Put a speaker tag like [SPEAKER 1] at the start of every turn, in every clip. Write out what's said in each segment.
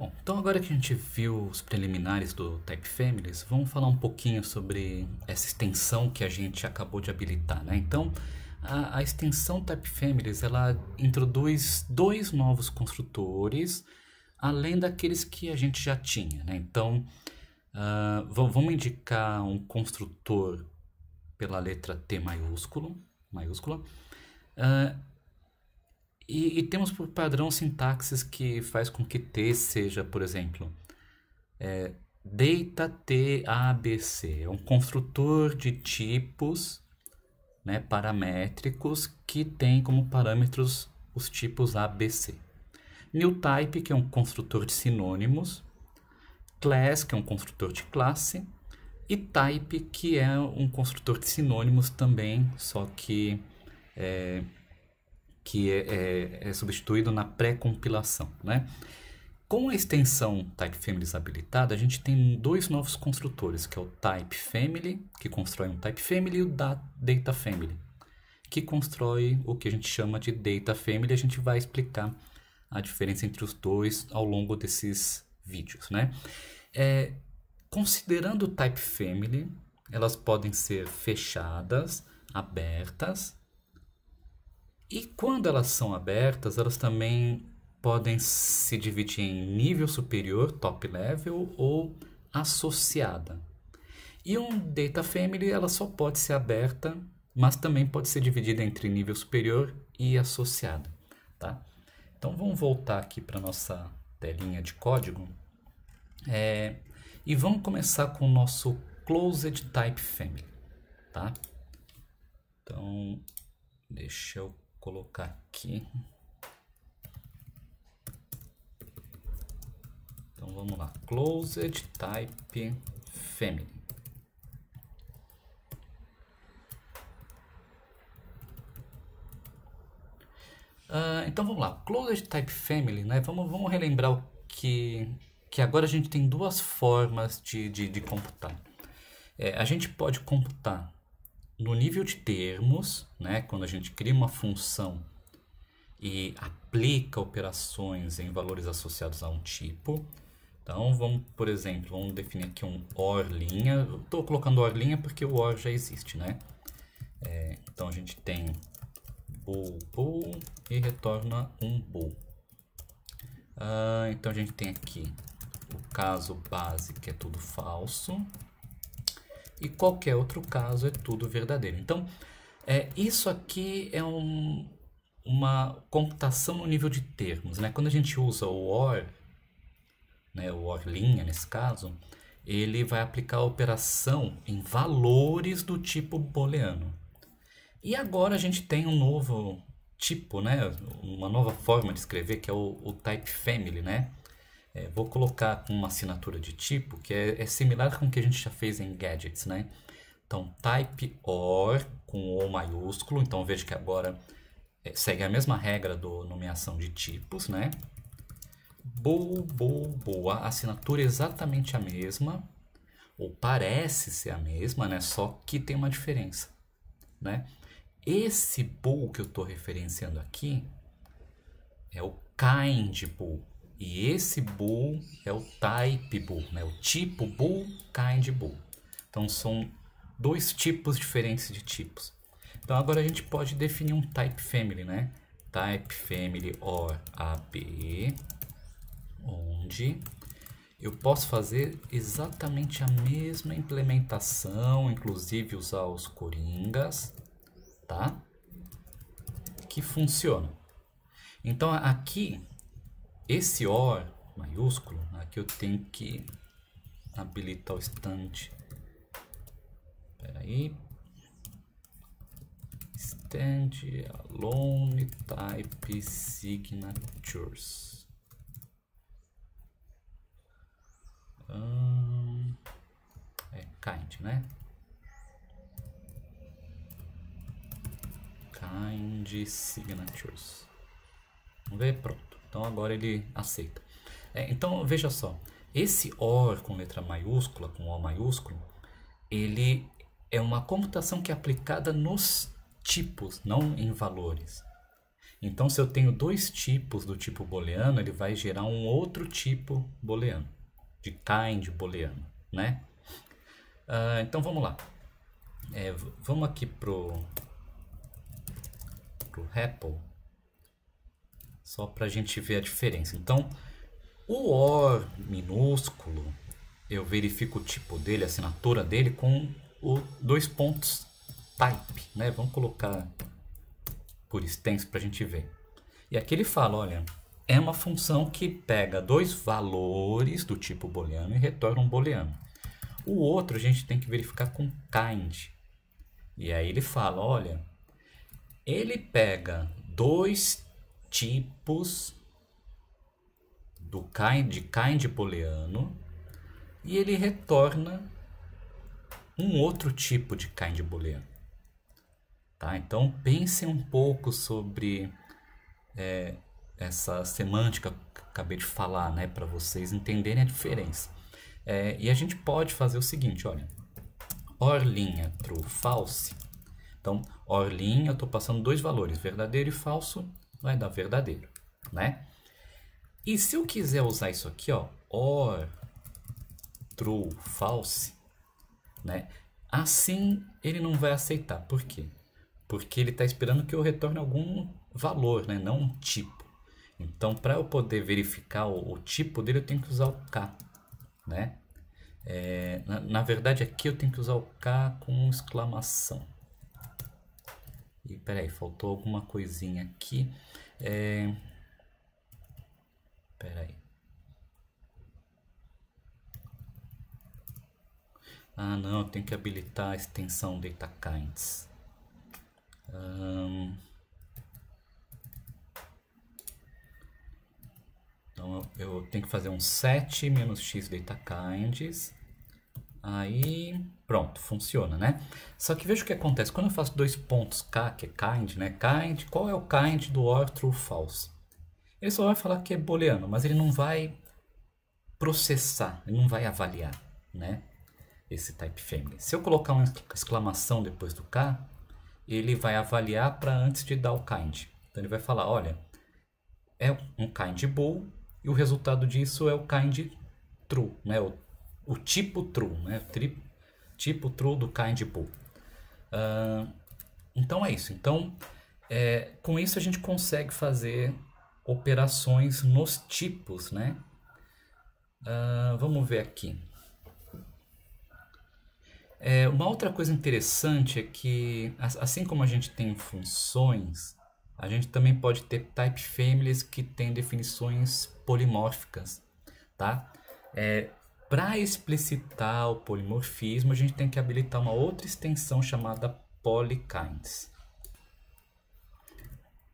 [SPEAKER 1] Bom, então agora que a gente viu os preliminares do Type Families, vamos falar um pouquinho sobre essa extensão que a gente acabou de habilitar, né? Então, a, a extensão Type Families, ela introduz dois novos construtores, além daqueles que a gente já tinha, né? Então, uh, vamos indicar um construtor pela letra T maiúsculo, maiúscula, maiúscula uh, e, e temos por padrão sintaxes que faz com que T seja, por exemplo, é, deita T A B C. É um construtor de tipos né, paramétricos que tem como parâmetros os tipos A, B, C. Newtype, que é um construtor de sinônimos, class, que é um construtor de classe, e type, que é um construtor de sinônimos também, só que é, que é, é, é substituído na pré-compilação. Né? Com a extensão Type Family desabilitada, a gente tem dois novos construtores, que é o Type Family, que constrói um Type Family, e o Data Family, que constrói o que a gente chama de Data Family. A gente vai explicar a diferença entre os dois ao longo desses vídeos, né? É, considerando o Type Family, elas podem ser fechadas, abertas e quando elas são abertas, elas também podem se dividir em nível superior, top level, ou associada. E um data family, ela só pode ser aberta, mas também pode ser dividida entre nível superior e associada, tá? Então vamos voltar aqui para nossa telinha de código é, e vamos começar com o nosso closed type family, tá? Então deixa eu colocar aqui. Então vamos lá, closed type family. Uh, então vamos lá, Closed Type Family, né? Vamos, vamos relembrar o que, que agora a gente tem duas formas de, de, de computar. É, a gente pode computar no nível de termos, né, quando a gente cria uma função e aplica operações em valores associados a um tipo. Então, vamos, por exemplo, vamos definir aqui um OR linha. Estou colocando OR linha porque o OR já existe, né? É, então, a gente tem bool, bool e retorna um bool. Ah, então, a gente tem aqui o caso base, que é tudo falso e qualquer outro caso é tudo verdadeiro. Então, é, isso aqui é um, uma computação no nível de termos. Né? Quando a gente usa o OR, né, o OR linha nesse caso, ele vai aplicar a operação em valores do tipo booleano. E agora a gente tem um novo tipo, né, uma nova forma de escrever que é o, o type family, né? É, vou colocar uma assinatura de tipo que é, é, similar com o que a gente já fez em gadgets, né? Então, type OR com O maiúsculo. Então, veja que agora é, segue a mesma regra do nomeação de tipos, né? Boa, boa, boa. A assinatura é exatamente a mesma, ou parece ser a mesma, né? Só que tem uma diferença, né? Esse bool que eu estou referenciando aqui é o kind bool. E esse Bull é o type Bull, né? o tipo Bull, kind Bull. Então são dois tipos diferentes de tipos. Então agora a gente pode definir um type family, né? Type family or ab onde eu posso fazer exatamente a mesma implementação, inclusive usar os coringas, tá? Que funciona. Então aqui esse OR maiúsculo, aqui né, eu tenho que habilitar o estante. Espera aí. Stand alone type signatures. Hum, é kind, né? Kind signatures. Vamos ver, pronto. Então agora ele aceita. É, então veja só, esse OR com letra maiúscula, com O maiúsculo, ele é uma computação que é aplicada nos tipos, não em valores. Então se eu tenho dois tipos do tipo booleano, ele vai gerar um outro tipo booleano, de kind booleano, né? Uh, então vamos lá. É, vamos aqui pro, pro REPL só para a gente ver a diferença. Então, o OR minúsculo, eu verifico o tipo dele, a assinatura dele com o dois pontos type, né? Vamos colocar por extenso para a gente ver. E aqui ele fala, olha, é uma função que pega dois valores do tipo booleano e retorna um booleano. O outro a gente tem que verificar com kind. E aí ele fala, olha, ele pega dois tipos do kind de kind de Booleano e ele retorna um outro tipo de kind de Booleano. Tá? Então pensem um pouco sobre é, essa semântica que acabei de falar, né, para vocês entenderem a diferença. É, e a gente pode fazer o seguinte, olha, or linha é true false. Então, linha, eu estou passando dois valores, verdadeiro e falso vai é dar verdadeiro, né? E se eu quiser usar isso aqui, ó, or, true, false, né? Assim ele não vai aceitar. Por quê? Porque ele está esperando que eu retorne algum valor, né? Não um tipo. Então, para eu poder verificar o, o, tipo dele, eu tenho que usar o k, né? É, na, na verdade, aqui eu tenho que usar o k com exclamação, peraí faltou alguma coisinha aqui. É... Ah, não, eu tenho que habilitar a extensão Data Kinds. Um... Então eu tenho que fazer um set menos x data kinds Aí, pronto, funciona, né? Só que veja o que acontece. Quando eu faço dois pontos K, que é kind, né? Kind, qual é o kind do or, true, false? Ele só vai falar que é booleano, mas ele não vai processar, ele não vai avaliar, né? Esse type family. Se eu colocar uma exclamação depois do K, ele vai avaliar para antes de dar o kind. Então ele vai falar, olha, é um kind bool e o resultado disso é o kind true, né? O o tipo true, né? Tri, tipo true do kind pool. Uh, então é isso. Então, é, com isso a gente consegue fazer operações nos tipos, né? Uh, vamos ver aqui. É, uma outra coisa interessante é que, assim como a gente tem funções, a gente também pode ter type families que têm definições polimórficas, tá? É, para explicitar o polimorfismo, a gente tem que habilitar uma outra extensão chamada polykinds.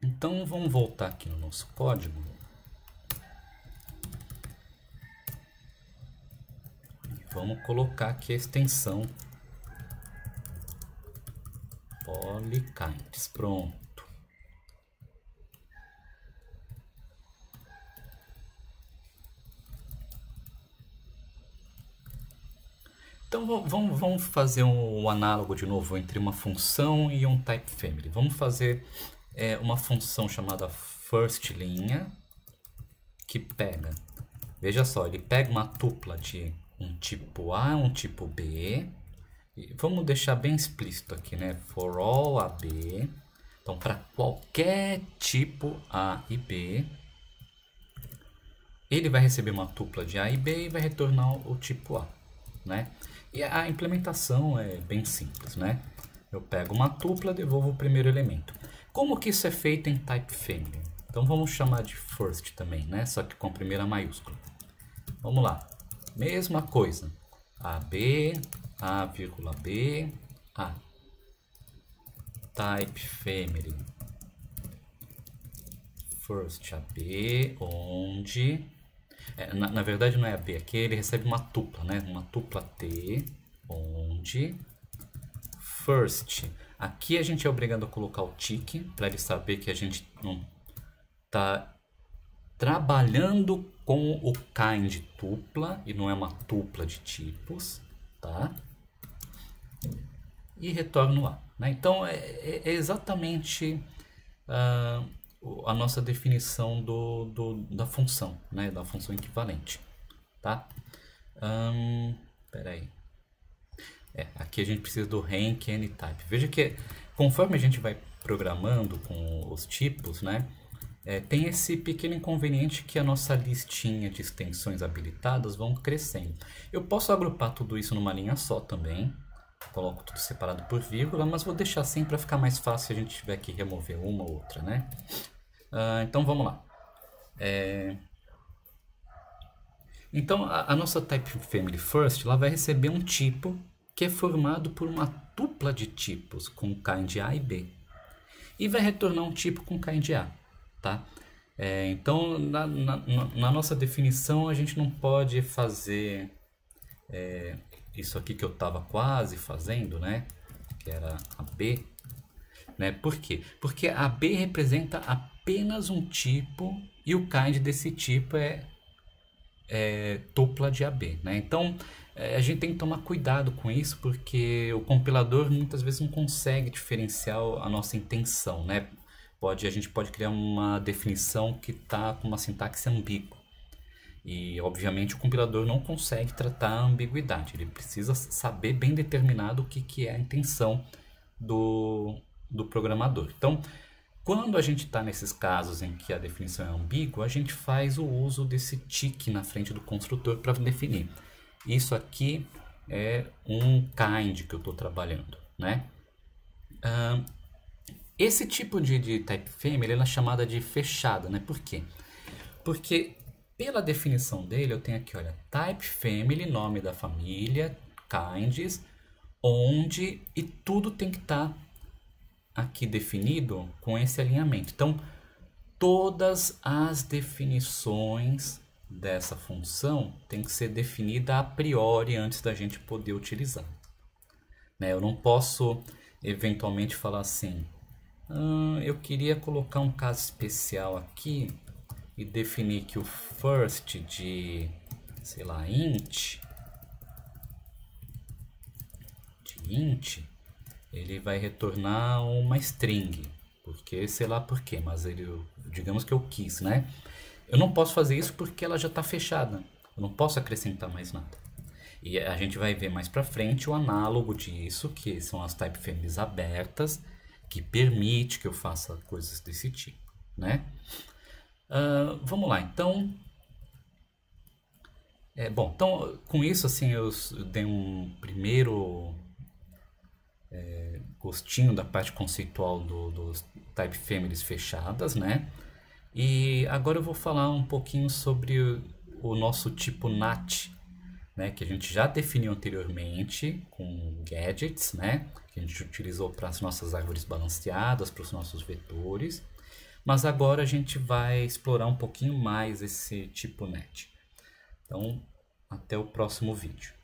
[SPEAKER 1] Então vamos voltar aqui no nosso código. vamos colocar aqui a extensão polykinds. Pronto. Então vamos, vamos fazer um, um análogo de novo entre uma função e um type family. Vamos fazer é, uma função chamada first linha que pega, veja só, ele pega uma tupla de um tipo A, um tipo B. E vamos deixar bem explícito aqui, né? For all a b. Então, para qualquer tipo A e B, ele vai receber uma tupla de A e B e vai retornar o tipo A, né? E a implementação é bem simples, né? Eu pego uma tupla, devolvo o primeiro elemento. Como que isso é feito em type family? Então vamos chamar de first também, né? Só que com a primeira maiúscula. Vamos lá. Mesma coisa. AB, A, vírgula B, A. Type family. First AB, onde é, na, na, verdade não é b aqui ele recebe uma tupla, né? Uma tupla T, onde first. Aqui a gente é obrigado a colocar o tick, para ele saber que a gente não está trabalhando com o kind tupla, e não é uma tupla de tipos, tá? E retorno A. Né? Então, é, é, é exatamente... Uh, a nossa definição do, do, da função, né? da função equivalente. Tá? Um, peraí. É, aqui a gente precisa do rank e type. Veja que conforme a gente vai programando com os tipos, né? É, tem esse pequeno inconveniente que a nossa listinha de extensões habilitadas vão crescendo. Eu posso agrupar tudo isso numa linha só também, Coloco tudo separado por vírgula, mas vou deixar assim para ficar mais fácil se a gente tiver que remover uma ou outra, né? Ah, então vamos lá. É... Então a, a nossa type family first ela vai receber um tipo que é formado por uma tupla de tipos com kind A e B e vai retornar um tipo com kind A, tá? É, então, na, na, na, nossa definição, a gente não pode fazer é, isso aqui que eu estava quase fazendo, né? Que era a B, né? Por quê? Porque a B representa apenas um tipo e o kind desse tipo é, é tupla de AB, né? Então é, a gente tem que tomar cuidado com isso porque o compilador muitas vezes não consegue diferenciar a nossa intenção, né? Pode, a gente pode criar uma definição que está com uma sintaxe ambígua. E, obviamente, o compilador não consegue tratar a ambiguidade. Ele precisa saber bem determinado o que, que é a intenção do, do programador. Então, quando a gente está nesses casos em que a definição é ambígua, a gente faz o uso desse tique na frente do construtor para definir. Isso aqui é um kind que eu estou trabalhando, né? esse tipo de, de typefame ele é chamada de fechada, né? Por quê? Porque pela definição dele, eu tenho aqui, olha, type family, nome da família, kinds, onde e tudo tem que estar tá aqui definido com esse alinhamento. Então, todas as definições dessa função tem que ser definida a priori antes da gente poder utilizar. Né? Eu não posso eventualmente falar assim, ah, eu queria colocar um caso especial aqui e definir que o first de, sei lá, int, de int, ele vai retornar uma string, porque sei lá por quê, mas ele, digamos que eu quis, né? Eu não posso fazer isso porque ela já está fechada, eu não posso acrescentar mais nada. E a gente vai ver mais para frente o análogo disso, que são as typefamilies abertas, que permite que eu faça coisas desse tipo, né? Ah, vamos lá, então. É, bom, então com isso assim eu dei um primeiro é, gostinho da parte conceitual do, dos type families fechadas, né? E agora eu vou falar um pouquinho sobre o, o nosso tipo NAT, né? Que a gente já definiu anteriormente com gadgets, né? Que a gente utilizou para as nossas árvores balanceadas, para os nossos vetores. Mas agora a gente vai explorar um pouquinho mais esse tipo net. Então, até o próximo vídeo.